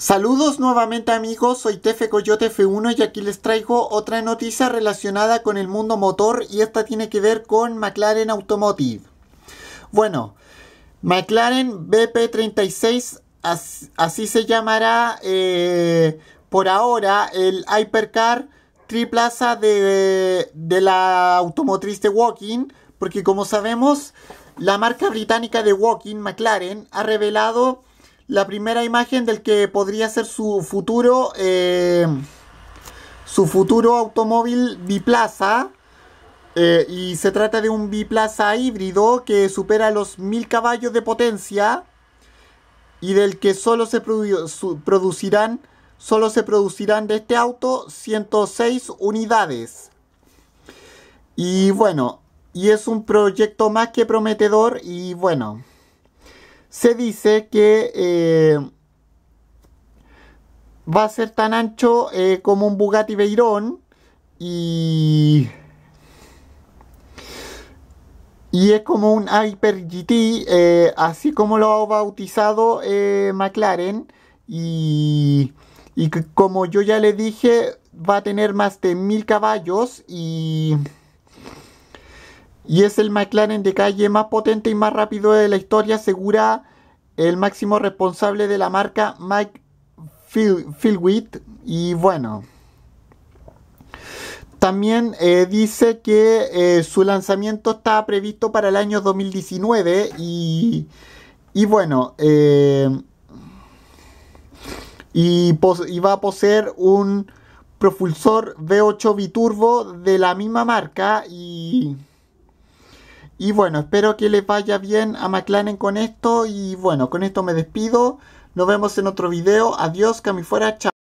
Saludos nuevamente amigos, soy Tefe Coyote F1 y aquí les traigo otra noticia relacionada con el mundo motor y esta tiene que ver con McLaren Automotive. Bueno, McLaren BP36, así, se llamará eh, por ahora el Hypercar triplaza de, de la automotriz de Walking, porque como sabemos, la marca británica de Walking, McLaren, ha revelado la primera imagen del que podría ser su futuro eh, su futuro automóvil biplaza eh, y se trata de un biplaza híbrido que supera los 1000 caballos de potencia y del que solo se producirán solo se producirán de este auto 106 unidades y bueno y es un proyecto más que prometedor y bueno se dice que eh, va a ser tan ancho eh, como un Bugatti Veyron y y es como un Hyper GT eh, así como lo ha bautizado McLaren y, y como yo ya le dije va a tener más de mil caballos y y es el McLaren de calle más potente y más rápido de la historia, asegura el máximo responsable de la marca, Mike Philwitt. Y bueno, también eh, dice que eh, su lanzamiento está previsto para el año 2019 y, y bueno, eh, y, va a poseer un propulsor V8 biturbo de la misma marca y... Y bueno, espero que les vaya bien a McLaren con esto. Y bueno, con esto me despido. Nos vemos en otro video. Adiós, que Chao.